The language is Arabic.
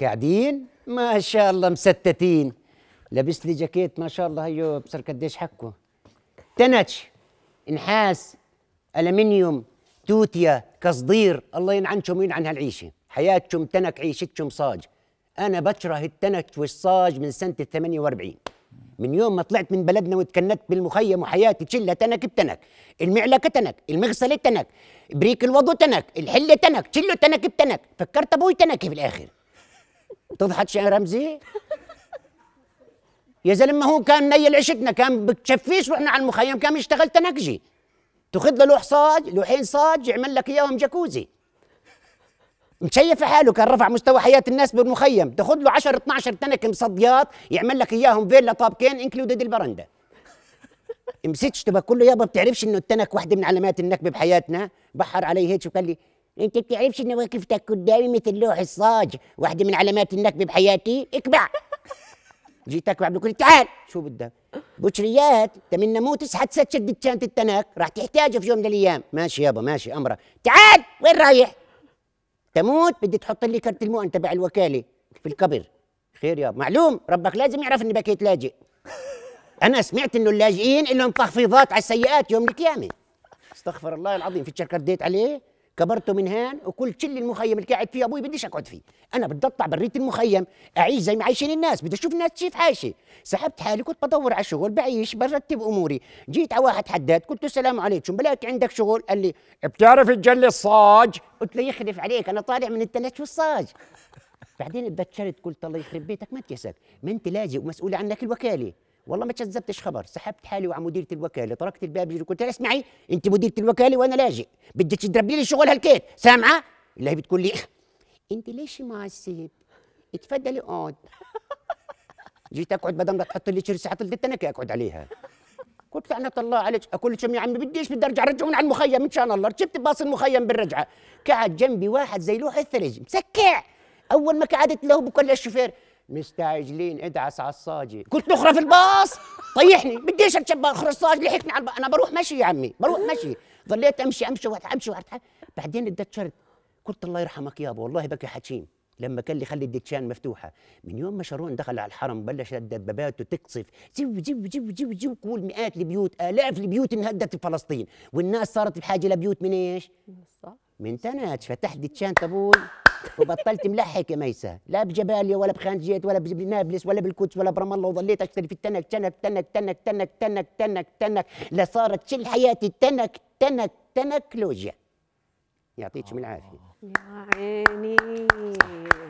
قاعدين ما شاء الله مستتين لابس لي جاكيت ما شاء الله هيو بصر قديش حكوا تنتش نحاس ألمنيوم توتيا قصدير الله ينعنشم وينعن هالعيشة حياتكم تنك عيشتكم صاج أنا بكره التنك والصاج من سنة 48 من يوم ما طلعت من بلدنا وتكنت بالمخيم وحياتي كلها تنك بتنك المعلقه تنك المغسلة تنك بريك الوضو تنك الحلة تنك كله تنك بتنك فكرت أبوي تنكي في الآخر تضحك يا رمزي يا زلمه هو كان نيل عشتنا كان بتشفيش رحنا على المخيم كان يشتغل تنكجي تاخذ له لوح صاج لوحين صاج يعمل لك اياهم جاكوزي مشيف حاله كان رفع مستوى حياه الناس بالمخيم تاخذ له 10 12 تنك مصديات يعمل لك اياهم فيلا طابكين انكلودد البرندة مسيتش تبقى كله يابا بتعرفش انه التنك واحده من علامات النكبه بحياتنا بحر علي هيك وقال لي انت بتعرفش ان وقفتك قدامي مثل لوح الصاج واحده من علامات النكبه بحياتي اكبع جيت اكبع بقول تعال شو بدك بشريات تمنى من نموت اصحى تسكر دكانة التناك راح تحتاجه في يوم من الايام ماشي يابا ماشي امره تعال وين رايح تموت بدي تحط لي كرت المؤن تبع الوكاله في القبر خير يابا معلوم ربك لازم يعرف اني بكيت لاجئ انا سمعت انه اللاجئين لهم تخفيضات على السيئات يوم القيامه استغفر الله العظيم في الشركه رديت عليه كبرته من هان وكل شل المخيم اللي قاعد فيه ابوي بديش اقعد فيه انا بدي اطلع بريت المخيم اعيش زي ما عايشين الناس بدي اشوف الناس كيف عايشه سحبت حالي كنت بدور على شغل بعيش برتب اموري جيت على واحد حداد قلت له السلام عليكم بلاك عندك شغل قال لي بتعرف الجل الصاج قلت له يخلف عليك انا طالع من التلج والصاج بعدين تبتشرت قلت الله يخرب بيتك ما انت ما انت لاجئ ومسؤول عنك الوكاله والله ما كذبتش خبر سحبت حالي وعلى مديره الوكاله تركت الباب يجري قلت لها اسمعي انت مديره الوكاله وانا لاجئ بدك تدربي لي شغل هالكيت سامعه اللي هي بتقول لي انت ليش معسيب اتفضلي اقعد جيت اقعد بدل ما تحط لي شرسه حط لي التنكه اقعد عليها قلت لعنة الله عليك اقول لك يا عمي بديش بدي ارجع رجعوني على المخيم ان شاء الله ركبت باص المخيم بالرجعه قعد جنبي واحد زي لوح الثلج مسكع اول ما قعدت له بقول للشوفير مستعجلين ادعس على الصاجي قلت له اخرف الباص طيحني بديش اتشبى اخرج الصاج لحقني على انا بروح مشي يا عمي بروح مشي ظليت امشي امشي امشي واتعمشي بعدين اتذكرت قلت الله يرحمك يابا والله بكي حكيم لما قال لي خلي الدكشان مفتوحه من يوم ما شارون دخل على الحرم بلش الدبابات تقصف جو جو جو جو جو كل مئات البيوت الاف البيوت انهدت بفلسطين والناس صارت بحاجه لبيوت من ايش من من تنات فتحت دكشان تبول وبطلت ملحق يا ميسه لا بجباليا ولا بخان زيت ولا بنابلس ولا بالقدس ولا برام الله وظليت اشتري في التنك تنك تنك تنك تنك تنك تنك تنك لا صارت شل حياتي تنك تنك تنك لوجيا يعطيكم العافيه يا عيني